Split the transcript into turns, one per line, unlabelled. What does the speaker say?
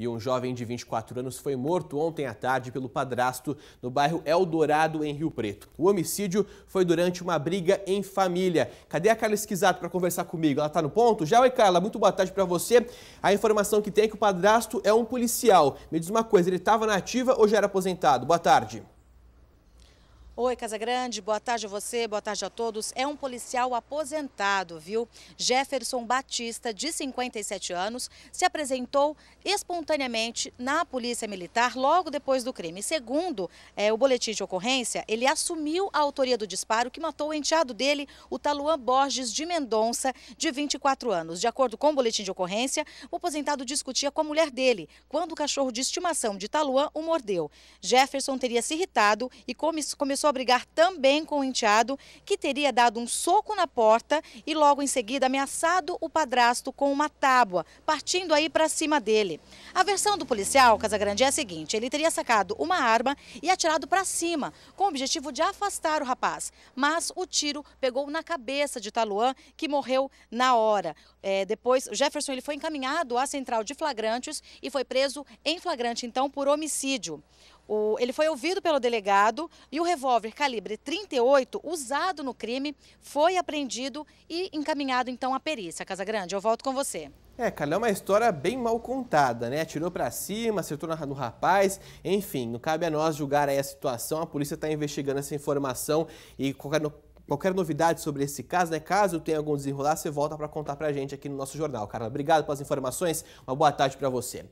E um jovem de 24 anos foi morto ontem à tarde pelo padrasto no bairro Eldorado, em Rio Preto. O homicídio foi durante uma briga em família. Cadê a Carla Esquisato para conversar comigo? Ela está no ponto? Já, oi Carla, muito boa tarde para você. A informação que tem é que o padrasto é um policial. Me diz uma coisa, ele estava na ativa ou já era aposentado? Boa tarde.
Oi, Casa Grande, boa tarde a você, boa tarde a todos. É um policial aposentado, viu? Jefferson Batista, de 57 anos, se apresentou espontaneamente na Polícia Militar logo depois do crime. Segundo é, o boletim de ocorrência, ele assumiu a autoria do disparo que matou o enteado dele, o Taluan Borges de Mendonça, de 24 anos. De acordo com o boletim de ocorrência, o aposentado discutia com a mulher dele quando o cachorro de estimação de Taluan o mordeu. Jefferson teria se irritado e começou a brigar também com o enteado, que teria dado um soco na porta e logo em seguida ameaçado o padrasto com uma tábua, partindo aí para cima dele. A versão do policial, Casagrande, é a seguinte: ele teria sacado uma arma e atirado para cima, com o objetivo de afastar o rapaz, mas o tiro pegou na cabeça de Taluan, que morreu na hora. É, depois, Jefferson ele foi encaminhado à central de flagrantes e foi preso em flagrante, então, por homicídio. O, ele foi ouvido pelo delegado e o revólver calibre 38, usado no crime, foi apreendido e encaminhado então à perícia. Casagrande, eu volto com você.
É, Carla, é uma história bem mal contada, né? Atirou para cima, acertou no rapaz, enfim, não cabe a nós julgar aí a situação, a polícia está investigando essa informação e qualquer, qualquer novidade sobre esse caso, né? Caso tenha algum desenrolar, você volta para contar para a gente aqui no nosso jornal. Carla, obrigado pelas informações, uma boa tarde para você.